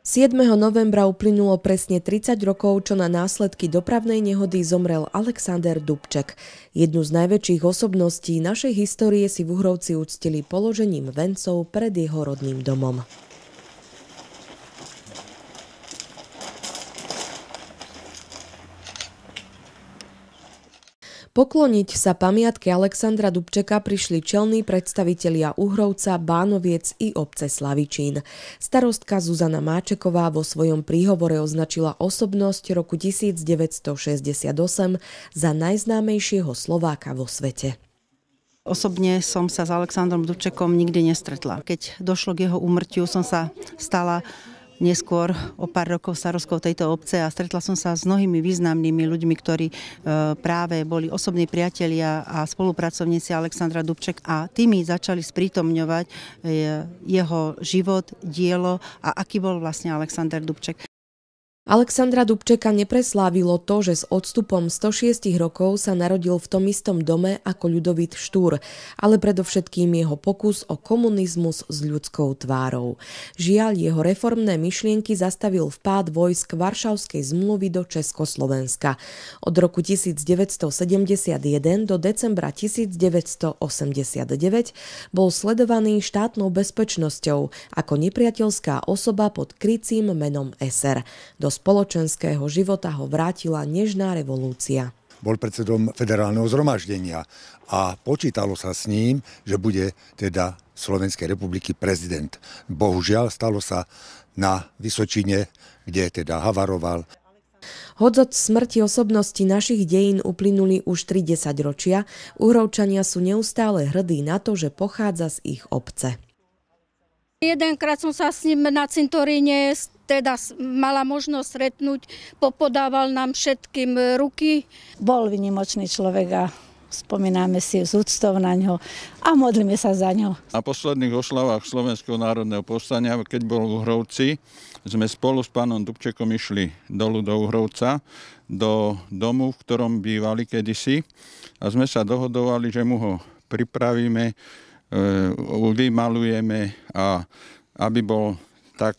7. novembra uplynulo presne 30 rokov, čo na následky dopravnej nehody zomrel Alexander Dubček. Jednu z najväčších osobností našej histórie si v Uhrovci uctili položením vencov pred jeho rodným domom. Pokloniť sa pamiatke Alexandra Dubčeka prišli čelní predstavitelia Uhrovca, Bánoviec i obce Slavičín. Starostka Zuzana Máčeková vo svojom príhovore označila osobnosť roku 1968 za najznámejšieho Slováka vo svete. Osobne som sa s Alexandrom Dubčekom nikdy nestretla. Keď došlo k jeho úmrtiu, som sa stala neskôr o pár rokov starostkou tejto obce a stretla som sa s mnohými významnými ľuďmi, ktorí e, práve boli osobní priatelia a spolupracovníci Aleksandra Dubček a tými začali sprítomňovať e, jeho život, dielo a aký bol vlastne Aleksandr Dubček. Alexandra Dubčeka nepreslávilo to, že s odstupom 106 rokov sa narodil v tom istom dome ako ľudovit Štúr, ale predovšetkým jeho pokus o komunizmus s ľudskou tvárou. Žiaľ, jeho reformné myšlienky zastavil vpád vojsk Varšavskej zmluvy do Československa. Od roku 1971 do decembra 1989 bol sledovaný štátnou bezpečnosťou ako nepriateľská osoba pod krycím menom SR. Dos spoločenského života ho vrátila nežná revolúcia bol predsedom federálneho zhromaždenia a počítalo sa s ním, že bude teda Slovenskej republiky prezident. Bohužiaľ stalo sa na Vysočine, kde teda havaroval. Hoď od smrti osobnosti našich dejín uplynuli už 30 ročia, Uhrovčania sú neustále hrdí na to, že pochádza z ich obce. Jedenkrát som sa s ním na cintoríne teda mala možnosť stretnúť, popodával nám všetkým ruky. Bol vynimočný človek a spomíname si s úctou na ňo a modlíme sa za ňo. Na posledných oslavách Slovenského národného povstania, keď bol v Uhrovci, sme spolu s pánom Dubčekom išli dolu do Uhrovca, do domu, v ktorom bývali kedysi a sme sa dohodovali, že mu ho pripravíme vymalujeme e, a aby bol tak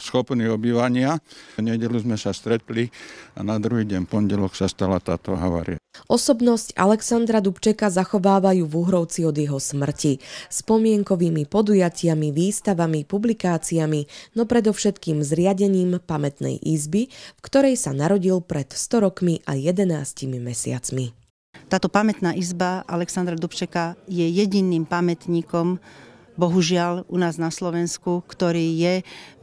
schopný obývania. V nedelu sme sa stretli a na druhý deň pondelok sa stala táto havária. Osobnosť Alexandra Dubčeka zachovávajú v Uhrovci od jeho smrti. Spomienkovými podujatiami, výstavami, publikáciami, no predovšetkým zriadením pamätnej izby, v ktorej sa narodil pred 100 rokmi a 11 mesiacmi. Táto pamätná izba Alexandra Dubčeka je jediným pamätníkom, bohužiaľ u nás na Slovensku, ktorý je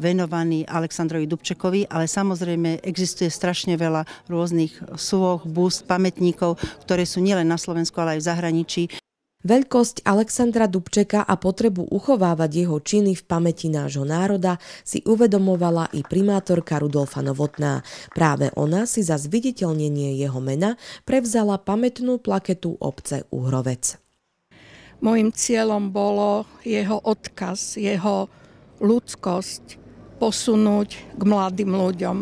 venovaný Aleksandrovi Dubčekovi, ale samozrejme existuje strašne veľa rôznych súvoch, búst, pamätníkov, ktoré sú nielen na Slovensku, ale aj v zahraničí. Veľkosť Alexandra Dubčeka a potrebu uchovávať jeho činy v pamäti nášho národa si uvedomovala i primátorka Rudolfa Novotná. Práve ona si za zviditeľnenie jeho mena prevzala pamätnú plaketu obce Uhrovec. Mojím cieľom bolo jeho odkaz, jeho ľudskosť posunúť k mladým ľuďom.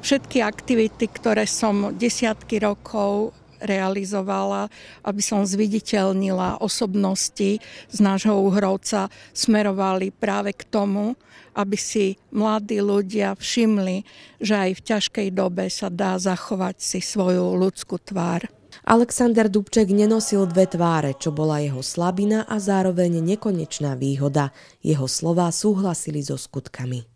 Všetky aktivity, ktoré som desiatky rokov realizovala, aby som zviditeľnila osobnosti z nášho uhrovca, smerovali práve k tomu, aby si mladí ľudia všimli, že aj v ťažkej dobe sa dá zachovať si svoju ľudskú tvár. Alexander Dubček nenosil dve tváre, čo bola jeho slabina a zároveň nekonečná výhoda. Jeho slová súhlasili so skutkami.